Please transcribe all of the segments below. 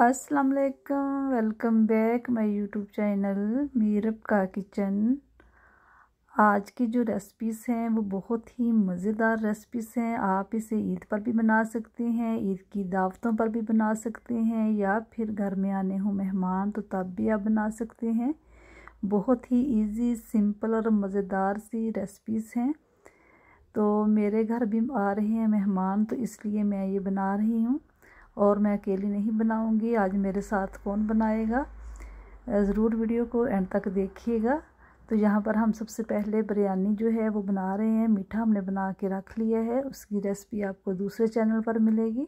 अस्सलाम वालेकुम welcome back my YouTube channel Meerab का किचन आज की जो रेसिपीज़ हैं वो बहुत ही मज़ेदार रेसिपीज़ हैं आप इसे ईद पर भी बना सकते हैं ईद की दावतों पर भी बना सकते हैं या फिर घर में आने हों मेहमान तो तब भी आप बना सकते हैं बहुत ही इजी सिंपल और मज़ेदार सी रेसिपीज़ हैं तो मेरे घर भी आ रहे हैं मेहमान तो इसलिए मैं ये बना रही हूँ और मैं अकेली नहीं बनाऊंगी आज मेरे साथ कौन बनाएगा ज़रूर वीडियो को एंड तक देखिएगा तो यहाँ पर हम सबसे पहले बिरयानी जो है वो बना रहे हैं मीठा हमने बना के रख लिया है उसकी रेसिपी आपको दूसरे चैनल पर मिलेगी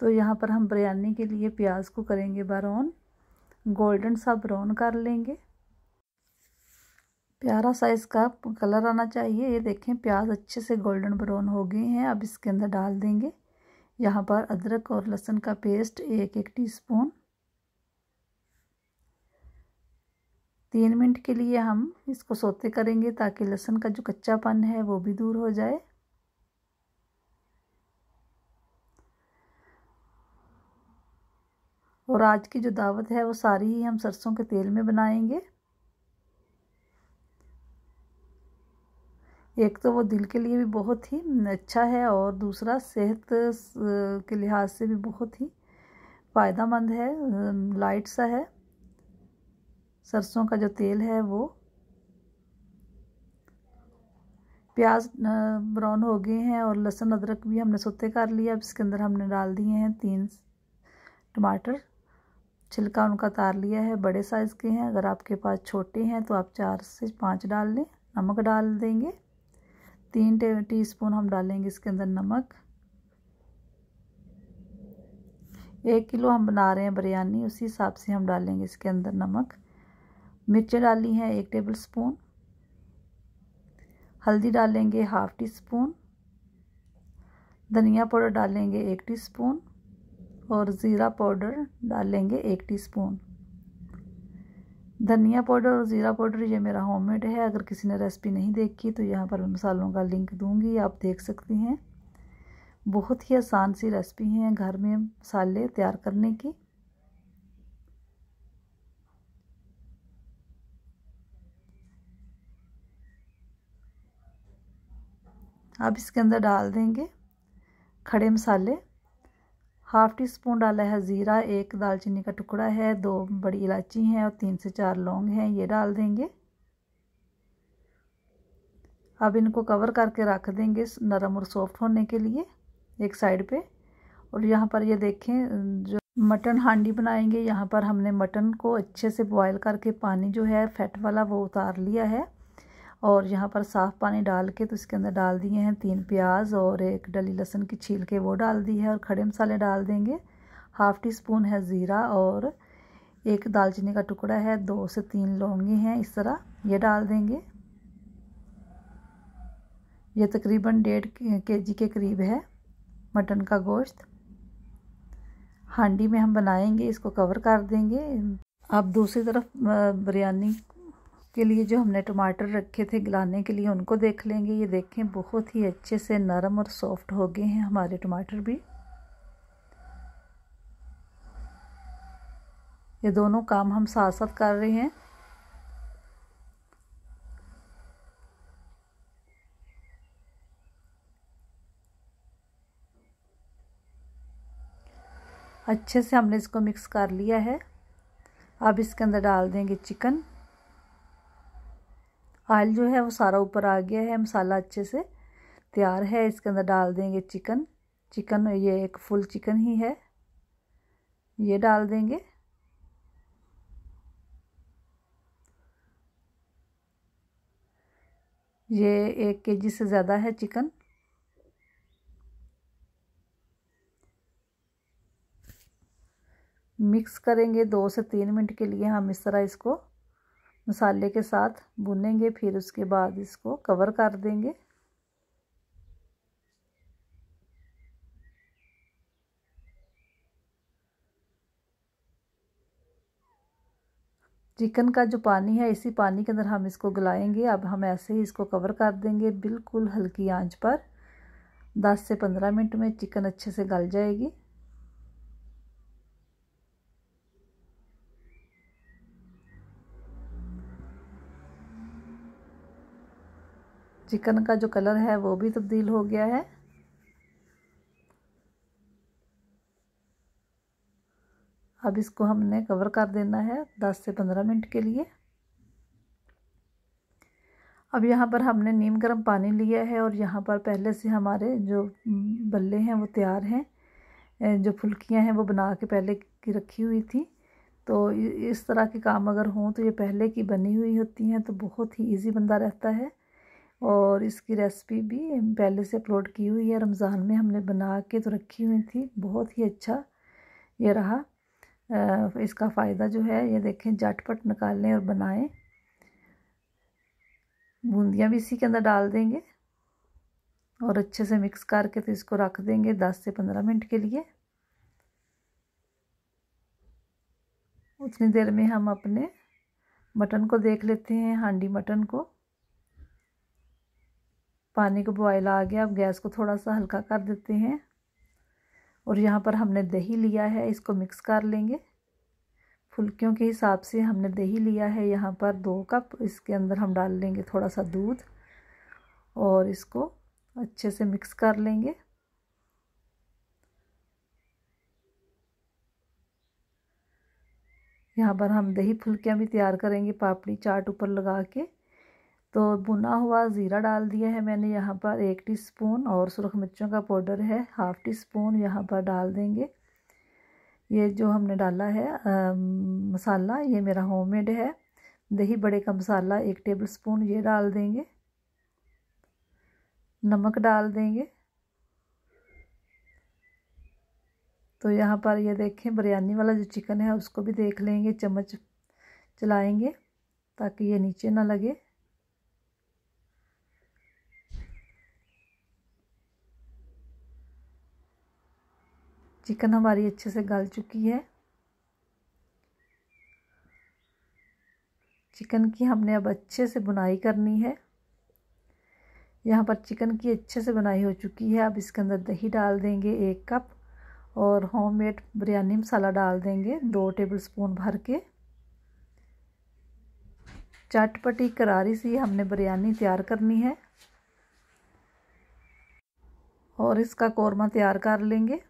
तो यहाँ पर हम बिरयानी के लिए प्याज को करेंगे ब्राउन गोल्डन सा ब्राउन कर लेंगे प्यारा सा इसका कलर आना चाहिए ये देखें प्याज अच्छे से गोल्डन ब्राउन हो गए हैं अब इसके अंदर डाल देंगे यहाँ पर अदरक और लहसुन का पेस्ट एक एक टीस्पून तीन मिनट के लिए हम इसको सोते करेंगे ताकि लहसुन का जो कच्चापन है वो भी दूर हो जाए और आज की जो दावत है वो सारी ही हम सरसों के तेल में बनाएंगे एक तो वो दिल के लिए भी बहुत ही अच्छा है और दूसरा सेहत के लिहाज से भी बहुत ही फ़ायदा मंद है लाइट सा है सरसों का जो तेल है वो प्याज ब्राउन हो गए हैं और लहसुन अदरक भी हमने सोते कर लिया अब इसके अंदर हमने डाल दिए हैं तीन टमाटर छिलका उनका तार लिया है बड़े साइज़ के हैं अगर आपके पास छोटे हैं तो आप चार से पाँच डाल लें नमक डाल देंगे तीन टे टी स्पून हम डालेंगे इसके अंदर नमक एक किलो हम बना रहे हैं बिरयानी उसी हिसाब से हम डालेंगे इसके अंदर नमक मिर्चें डाली हैं एक टेबल स्पून हल्दी डालेंगे हाफ टी स्पून धनिया पाउडर डालेंगे एक टीस्पून और ज़ीरा पाउडर डालेंगे एक टीस्पून धनिया पाउडर और ज़ीरा पाउडर ये मेरा होममेड है अगर किसी ने रेसिपी नहीं देखी तो यहाँ पर मैं मसालों का लिंक दूंगी आप देख सकती हैं बहुत ही आसान सी रेसिपी है घर में मसाले तैयार करने की आप इसके अंदर डाल देंगे खड़े मसाले हाफ टी स्पून डाला है ज़ीरा एक दालचीनी का टुकड़ा है दो बड़ी इलायची हैं और तीन से चार लौंग हैं ये डाल देंगे अब इनको कवर करके रख देंगे नरम और सॉफ्ट होने के लिए एक साइड पे और यहाँ पर ये देखें जो मटन हांडी बनाएंगे यहाँ पर हमने मटन को अच्छे से बॉयल करके पानी जो है फैट वाला वो उतार लिया है और यहाँ पर साफ़ पानी डाल के तो इसके अंदर डाल दिए हैं तीन प्याज और एक डली लहसुन की छील के वो डाल दी है और खड़े मसाले डाल देंगे हाफ़ टी स्पून है ज़ीरा और एक दालचीनी का टुकड़ा है दो से तीन लौंगे हैं इस तरह ये डाल देंगे ये तकरीबन डेढ़ के जी के करीब है मटन का गोश्त हांडी में हम बनाएंगे इसको कवर कर देंगे अब दूसरी तरफ बिरयानी के लिए जो हमने टमाटर रखे थे गलाने के लिए उनको देख लेंगे ये देखें बहुत ही अच्छे से नरम और सॉफ्ट हो गए हैं हमारे टमाटर भी ये दोनों काम हम साथ साथ कर रहे हैं अच्छे से हमने इसको मिक्स कर लिया है अब इसके अंदर डाल देंगे चिकन आयल जो है वो सारा ऊपर आ गया है मसाला अच्छे से तैयार है इसके अंदर डाल देंगे चिकन चिकन ये एक फुल चिकन ही है ये डाल देंगे ये एक के जी से ज़्यादा है चिकन मिक्स करेंगे दो से तीन मिनट के लिए हम इस तरह इसको मसाले के साथ भुनेंगे फिर उसके बाद इसको कवर कर देंगे चिकन का जो पानी है इसी पानी के अंदर हम इसको गलाएंगे अब हम ऐसे ही इसको कवर कर देंगे बिल्कुल हल्की आंच पर 10 से 15 मिनट में चिकन अच्छे से गल जाएगी चिकन का जो कलर है वो भी तब्दील हो गया है अब इसको हमने कवर कर देना है दस से पंद्रह मिनट के लिए अब यहाँ पर हमने नीम गर्म पानी लिया है और यहाँ पर पहले से हमारे जो हम्म, बल्ले हैं वो तैयार हैं जो फुलकियाँ हैं वो बना के पहले की रखी हुई थी तो इस तरह के काम अगर हों तो ये पहले की बनी हुई होती हैं तो बहुत ही इजी बंदा रहता है और इसकी रेसिपी भी पहले से अपलोड की हुई है रमज़ान में हमने बना के तो रखी हुई थी बहुत ही अच्छा ये रहा इसका फ़ायदा जो है ये देखें झटपट निकालें और बनाएं बूंदियाँ भी इसी के अंदर डाल देंगे और अच्छे से मिक्स करके तो इसको रख देंगे दस से पंद्रह मिनट के लिए उतनी देर में हम अपने मटन को देख लेते हैं हांडी मटन को पानी को बॉयल आ गया अब गैस को थोड़ा सा हल्का कर देते हैं और यहाँ पर हमने दही लिया है इसको मिक्स कर लेंगे फुलकियों के हिसाब से हमने दही लिया है यहाँ पर दो कप इसके अंदर हम डाल लेंगे थोड़ा सा दूध और इसको अच्छे से मिक्स कर लेंगे यहाँ पर हम दही फुलकियाँ भी तैयार करेंगे पापड़ी चाट ऊपर लगा के तो बुना हुआ ज़ीरा डाल दिया है मैंने यहाँ पर एक टीस्पून और सुरख मिर्चों का पाउडर है हाफ़ टी स्पून यहाँ पर डाल देंगे ये जो हमने डाला है आ, मसाला ये मेरा होममेड है दही बड़े का मसाला एक टेबल स्पून ये डाल देंगे नमक डाल देंगे तो यहाँ पर ये देखें बिरयानी वाला जो चिकन है उसको भी देख लेंगे चम्मच चलाएंगे ताकि ये नीचे ना लगे चिकन हमारी अच्छे से गल चुकी है चिकन की हमने अब अच्छे से बुनाई करनी है यहाँ पर चिकन की अच्छे से बुनाई हो चुकी है अब इसके अंदर दही डाल देंगे एक कप और होममेड बिरयानी मसाला डाल देंगे दो टेबल स्पून भर के चटपटी करारी सी हमने बिरयानी तैयार करनी है और इसका कौरमा तैयार कर लेंगे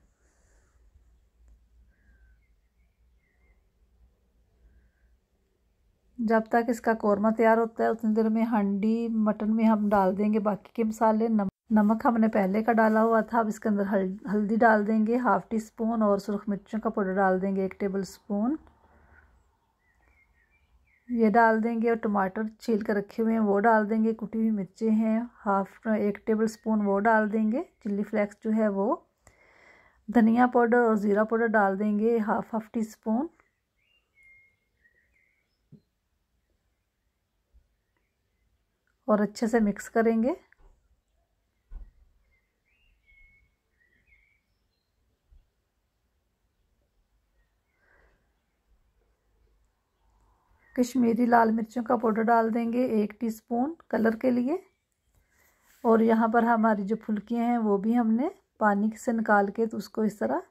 जब तक इसका कौरमा तैयार होता है उतनी देर में हंडी मटन में हम डाल देंगे बाकी के मसाले नम, नमक हमने पहले का डाला हुआ था अब इसके अंदर हल, हल्दी डाल देंगे हाफ टी स्पून और सुरख मिर्चों का पाउडर डाल देंगे एक टेबल स्पून ये डाल देंगे और टमाटर छील कर रखे हुए हैं वो डाल देंगे कुटी हुई मिर्चें हैं हाफ एक टेबल स्पून वो डाल देंगे चिल्ली फ्लेक्स जो है वो धनिया पाउडर और ज़ीरा पाउडर डाल देंगे हाफ हाफ टी स्पून और अच्छे से मिक्स करेंगे कश्मीरी लाल मिर्चों का पाउडर डाल देंगे एक टीस्पून कलर के लिए और यहाँ पर हमारी जो फुलकियाँ हैं वो भी हमने पानी से निकाल के तो उसको इस तरह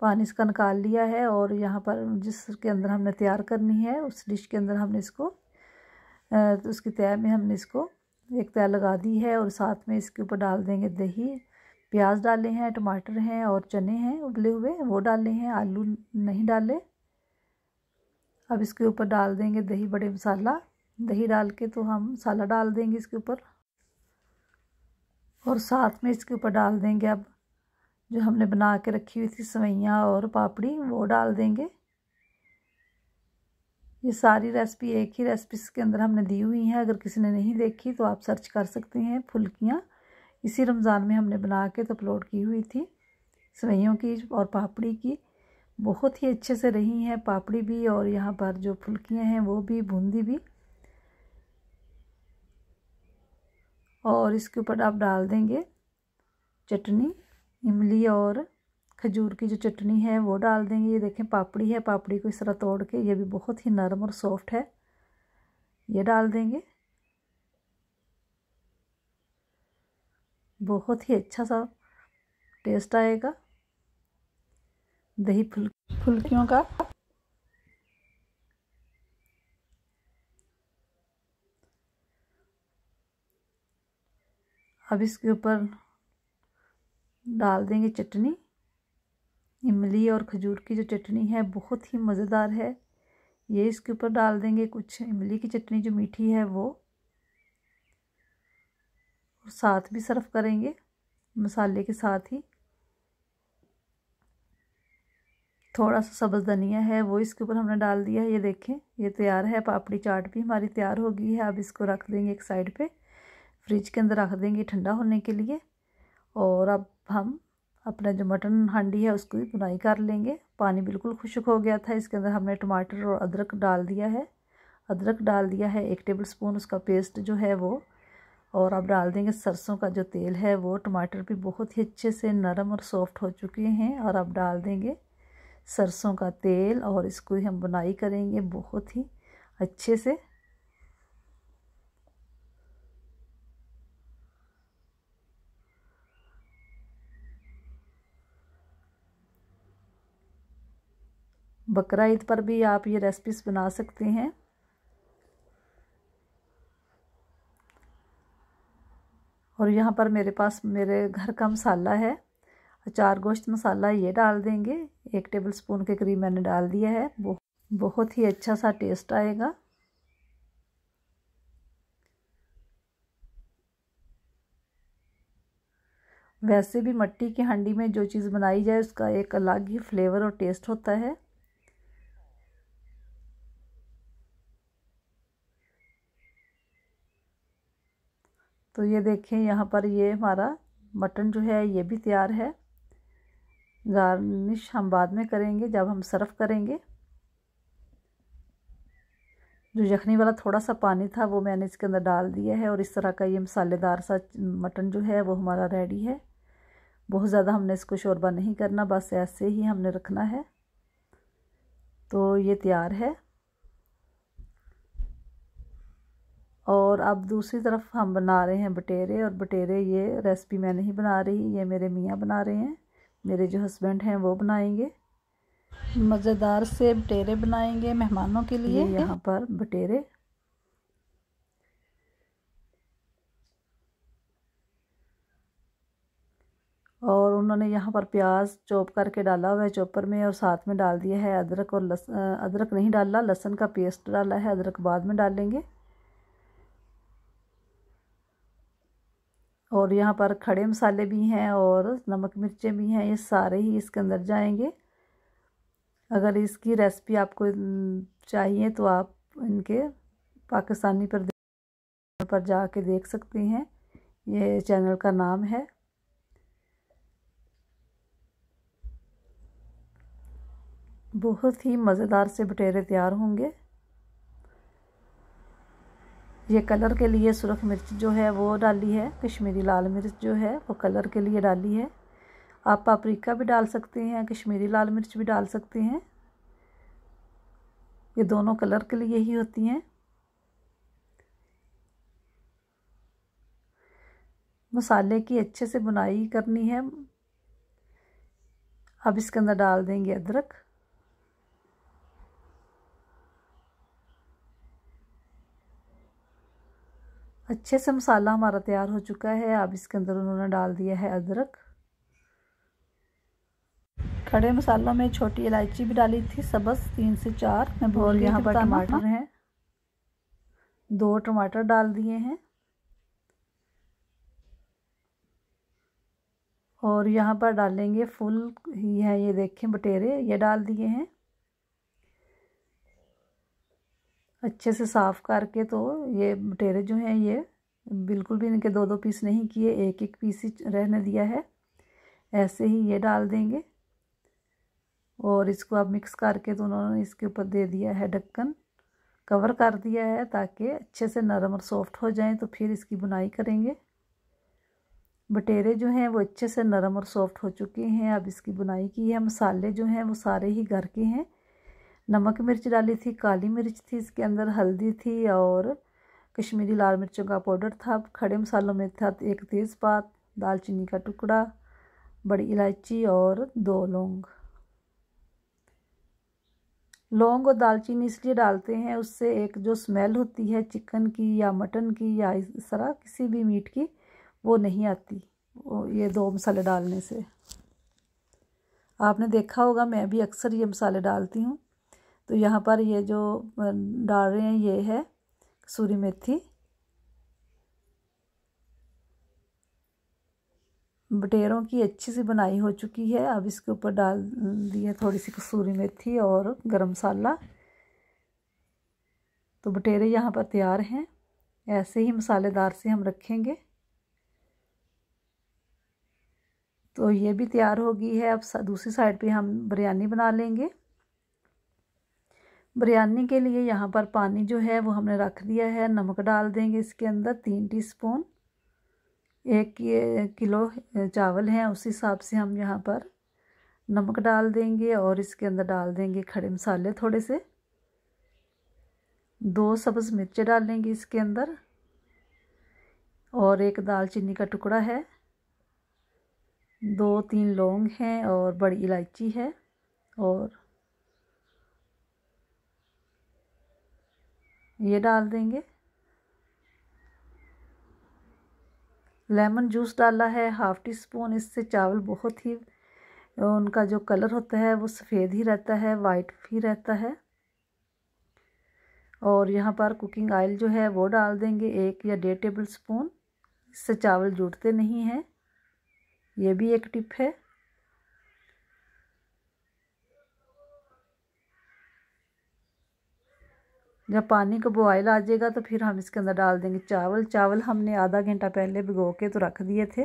पानी इसका निकाल लिया है और यहाँ पर जिसके अंदर हमने तैयार करनी है उस डिश के अंदर हमने इसको तो उसकी तैयार में हमने इसको एक तय लगा दी है और साथ में इसके ऊपर डाल देंगे दही प्याज डाले हैं टमाटर हैं और चने हैं उबले हुए वो डाले हैं आलू नहीं डाले अब इसके ऊपर डाल देंगे दही बड़े मसाला दही डाल के तो हम मसाला डाल देंगे इसके ऊपर और साथ में इसके ऊपर डाल देंगे अब जो हमने बना के रखी हुई थी सवैयाँ और पापड़ी वो डाल देंगे ये सारी रेसिपी एक ही रेसिपी के अंदर हमने दी हुई हैं अगर किसी ने नहीं देखी तो आप सर्च कर सकते हैं फुल्कियाँ इसी रमज़ान में हमने बना के तो अपलोड की हुई थी सवैयों की और पापड़ी की बहुत ही अच्छे से रही हैं पापड़ी भी और यहाँ पर जो फुल्कियाँ हैं वो भी बूंदी भी और इसके ऊपर आप डाल देंगे चटनी इमली और खजूर की जो चटनी है वो डाल देंगे ये देखें पापड़ी है पापड़ी को इस तरह तोड़ के ये भी बहुत ही नरम और सॉफ्ट है ये डाल देंगे बहुत ही अच्छा सा टेस्ट आएगा दही फुल फुल्कियों का अब इसके ऊपर डाल देंगे चटनी इमली और खजूर की जो चटनी है बहुत ही मज़ेदार है ये इसके ऊपर डाल देंगे कुछ इमली की चटनी जो मीठी है वो और साथ भी सर्व करेंगे मसाले के साथ ही थोड़ा सा सब्ज़ धनिया है वो इसके ऊपर हमने डाल दिया है ये देखें ये तैयार है पापड़ी चाट भी हमारी तैयार हो गई है अब इसको रख देंगे एक साइड पे फ्रिज के अंदर रख देंगे ठंडा होने के लिए और अब हम अपना जो मटन हांडी है उसको भी बुनाई कर लेंगे पानी बिल्कुल खुशक हो गया था इसके अंदर हमने टमाटर और अदरक डाल दिया है अदरक डाल दिया है एक टेबल स्पून उसका पेस्ट जो है वो और अब डाल देंगे सरसों का जो तेल है वो टमाटर भी बहुत ही अच्छे से नरम और सॉफ्ट हो चुके हैं और अब डाल देंगे सरसों का तेल और इसको हम बुनाई करेंगे बहुत ही अच्छे से बकरा ईद पर भी आप ये रेसिपीज बना सकते हैं और यहाँ पर मेरे पास मेरे घर का मसाला है अचार गोश्त मसाला ये डाल देंगे एक टेबल स्पून के करीब मैंने डाल दिया है बहुत ही अच्छा सा टेस्ट आएगा वैसे भी मट्टी की हांडी में जो चीज़ बनाई जाए उसका एक अलग ही फ्लेवर और टेस्ट होता है तो ये देखें यहाँ पर ये हमारा मटन जो है ये भी तैयार है गार्निश हम बाद में करेंगे जब हम सर्व करेंगे जो यखनी वाला थोड़ा सा पानी था वो मैंने इसके अंदर डाल दिया है और इस तरह का ये मसालेदार सा मटन जो है वो हमारा रेडी है बहुत ज़्यादा हमने इसको शोरबा नहीं करना बस ऐसे ही हमने रखना है तो ये तैयार है और अब दूसरी तरफ हम बना रहे हैं बटेरे और बटेरे ये रेसिपी मैं नहीं बना रही ये मेरे मियाँ बना रहे हैं मेरे जो हस्बैंड हैं वो बनाएंगे मज़ेदार से बटेरे बनाएंगे मेहमानों के लिए यहाँ पर बटेरे और उन्होंने यहाँ पर प्याज चॉप करके डाला हुआ है चॉपर में और साथ में डाल दिया है अदरक और लस अदरक नहीं डाला लहसन का पेस्ट डाला है अदरक बाद में डालेंगे और यहाँ पर खड़े मसाले भी हैं और नमक मिर्चें भी हैं ये सारे ही इसके अंदर जाएंगे अगर इसकी रेसिपी आपको चाहिए तो आप इनके पाकिस्तानी पर पर जाके देख सकते हैं ये चैनल का नाम है बहुत ही मज़ेदार से बटेरे तैयार होंगे ये कलर के लिए सुरख मिर्च जो है वो डाली है कश्मीरी लाल मिर्च जो है वो कलर के लिए डाली है आप पापरिका भी डाल सकते हैं कश्मीरी लाल मिर्च भी डाल सकते हैं ये दोनों कलर के लिए ही होती हैं मसाले की अच्छे से बुनाई करनी है अब इसके अंदर डाल देंगे अदरक अच्छे से मसाला हमारा तैयार हो चुका है अब इसके अंदर उन्होंने डाल दिया है अदरक खड़े मसालों में छोटी इलायची भी डाली थी सबस तीन से चार मैं भूल यहाँ पर टमाटर हैं दो टमाटर डाल दिए हैं और यहाँ पर डालेंगे फुल ही है ये देखें बटेरे ये डाल दिए हैं अच्छे से साफ़ करके तो ये बटेरे जो हैं ये बिल्कुल भी इनके दो दो पीस नहीं किए एक एक पीस ही रहने दिया है ऐसे ही ये डाल देंगे और इसको आप मिक्स करके तो उन्होंने इसके ऊपर दे दिया है ढक्कन कवर कर दिया है ताकि अच्छे से नरम और सॉफ्ट हो जाए तो फिर इसकी बुनाई करेंगे बटेरे जो हैं वो अच्छे से नरम और सॉफ्ट हो चुके हैं अब इसकी बुनाई की है मसाले जो हैं वो सारे ही घर के हैं नमक मिर्च डाली थी काली मिर्च थी इसके अंदर हल्दी थी और कश्मीरी लाल मिर्चों का पाउडर था खड़े मसालों में था एक तेज़पात दालचीनी का टुकड़ा बड़ी इलायची और दो लौंग लौंग और दालचीनी इसलिए डालते हैं उससे एक जो स्मेल होती है चिकन की या मटन की या इस तरह किसी भी मीट की वो नहीं आती ये दो मसाले डालने से आपने देखा होगा मैं भी अक्सर ये मसाले डालती हूँ तो यहाँ पर ये जो डाल रहे हैं ये है सूरी मेथी बटेरों की अच्छी सी बनाई हो चुकी है अब इसके ऊपर डाल दिए थोड़ी सी कसूरी मेथी और गरम मसाला तो बटेरे यहाँ पर तैयार हैं ऐसे ही मसालेदार से हम रखेंगे तो ये भी तैयार हो गई है अब दूसरी साइड पे हम बिरयानी बना लेंगे बिरयानी के लिए यहाँ पर पानी जो है वो हमने रख दिया है नमक डाल देंगे इसके अंदर तीन टीस्पून एक किलो चावल हैं उस हिसाब से हम यहाँ पर नमक डाल देंगे और इसके अंदर डाल देंगे खड़े मसाले थोड़े से दो सब्ज़ मिर्चें डालेंगे इसके अंदर और एक दालचीनी का टुकड़ा है दो तीन लौंग हैं और बड़ी इलायची है और ये डाल देंगे लेमन जूस डाला है हाफ़ टी स्पून इससे चावल बहुत ही उनका जो कलर होता है वो सफ़ेद ही रहता है वाइट भी रहता है और यहाँ पर कुकिंग ऑयल जो है वो डाल देंगे एक या डेढ़ टेबल स्पून इससे चावल जुड़ते नहीं हैं ये भी एक टिप है जब पानी का बॉयल आ जाएगा तो फिर हम इसके अंदर डाल देंगे चावल चावल हमने आधा घंटा पहले भिगो के तो रख दिए थे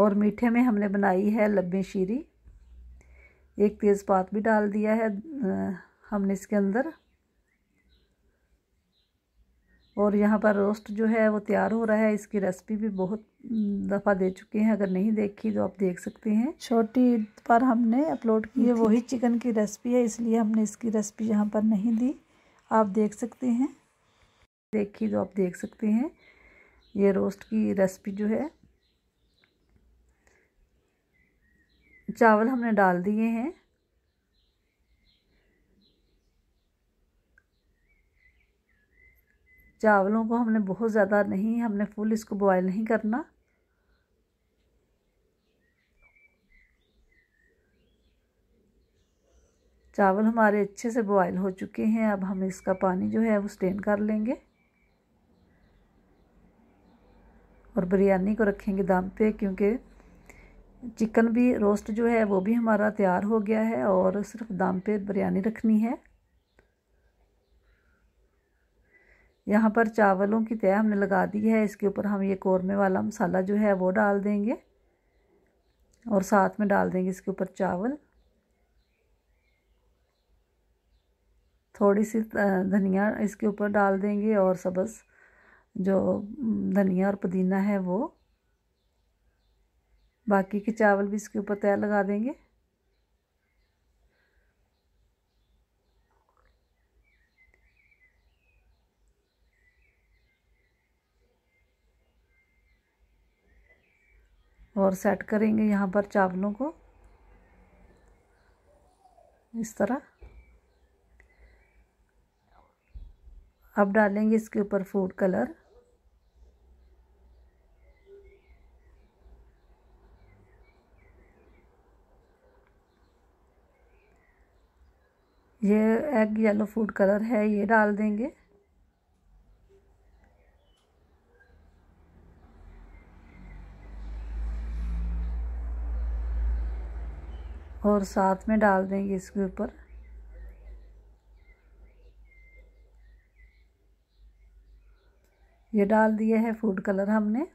और मीठे में हमने बनाई है लब्बे शीरी एक तेज़पात भी डाल दिया है हमने इसके अंदर और यहाँ पर रोस्ट जो है वो तैयार हो रहा है इसकी रेसिपी भी बहुत हम्म, दफ़ा दे चुके हैं अगर नहीं देखी तो आप देख सकते हैं छोटी ईद पर हमने अपलोड की ये वही चिकन की रेसिपी है इसलिए हमने इसकी रेसिपी यहाँ पर नहीं दी आप देख सकते हैं देखी तो आप देख सकते हैं ये रोस्ट की रेसिपी जो है चावल हमने डाल दिए हैं चावलों को हमने बहुत ज़्यादा नहीं हमने फुल इसको बॉयल नहीं करना चावल हमारे अच्छे से बॉयल हो चुके हैं अब हम इसका पानी जो है वो स्टेन कर लेंगे और बिरयानी को रखेंगे दम पे क्योंकि चिकन भी रोस्ट जो है वो भी हमारा तैयार हो गया है और सिर्फ दम पे बिरयानी रखनी है यहाँ पर चावलों की तय हमने लगा दी है इसके ऊपर हम ये कौरमे वाला मसाला जो है वो डाल देंगे और साथ में डाल देंगे इसके ऊपर चावल थोड़ी सी धनिया इसके ऊपर डाल देंगे और सबस जो धनिया और पुदीना है वो बाकी के चावल भी इसके ऊपर तय लगा देंगे और सेट करेंगे यहाँ पर चावलों को इस तरह अब डालेंगे इसके ऊपर फूड कलर ये एग येलो फूड कलर है ये डाल देंगे और साथ में डाल देंगे इसके ऊपर ये डाल दिया है फूड कलर हमने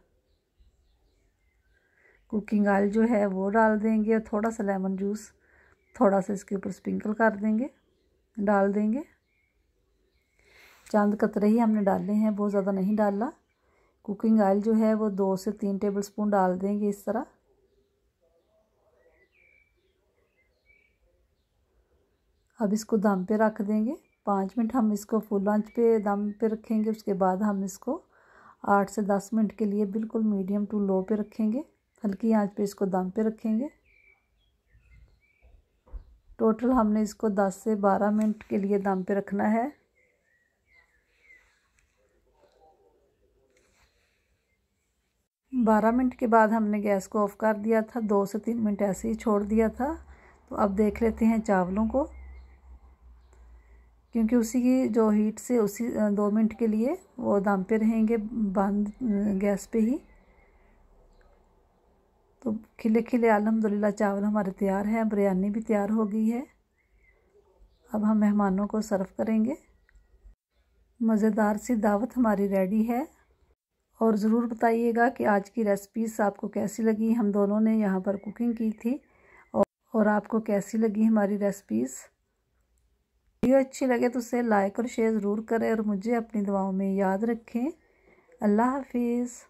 कुकिंग ऑयल जो है वो डाल देंगे और थोड़ा सा लेमन जूस थोड़ा सा इसके ऊपर स्प्रिंकल कर देंगे डाल देंगे चंद कतरे ही हमने डाले हैं बहुत ज़्यादा नहीं डाला कुकिंग ऑयल जो है वो दो से तीन टेबल स्पून डाल देंगे इस तरह अब इसको दम पे रख देंगे पाँच मिनट हम इसको फुल आंच पे दम पे रखेंगे उसके बाद हम इसको आठ से दस मिनट के लिए बिल्कुल मीडियम टू लो पे रखेंगे हल्की आंच पे इसको दम पे रखेंगे टोटल हमने इसको दस से बारह मिनट के लिए दम पे रखना है बारह मिनट के बाद हमने गैस को ऑफ़ कर दिया था दो से तीन मिनट ऐसे ही छोड़ दिया था तो अब देख लेते हैं चावलों को क्योंकि उसी की जो हीट से उसी दो मिनट के लिए वो दाम पे रहेंगे बंद गैस पे ही तो खिले खिले अलहमदिल्ला चावल हमारे तैयार हैं बिरयानी भी तैयार हो गई है अब हम मेहमानों को सर्व करेंगे मज़ेदार सी दावत हमारी रेडी है और ज़रूर बताइएगा कि आज की रेसिपीज़ आपको कैसी लगी हम दोनों ने यहाँ पर कुकिंग की थी और आपको कैसी लगी हमारी रेसिपीज़ वीडियो अच्छी लगे तो उसे लाइक और शेयर ज़रूर करें और मुझे अपनी दुआओं में याद रखें अल्लाह हाफिज़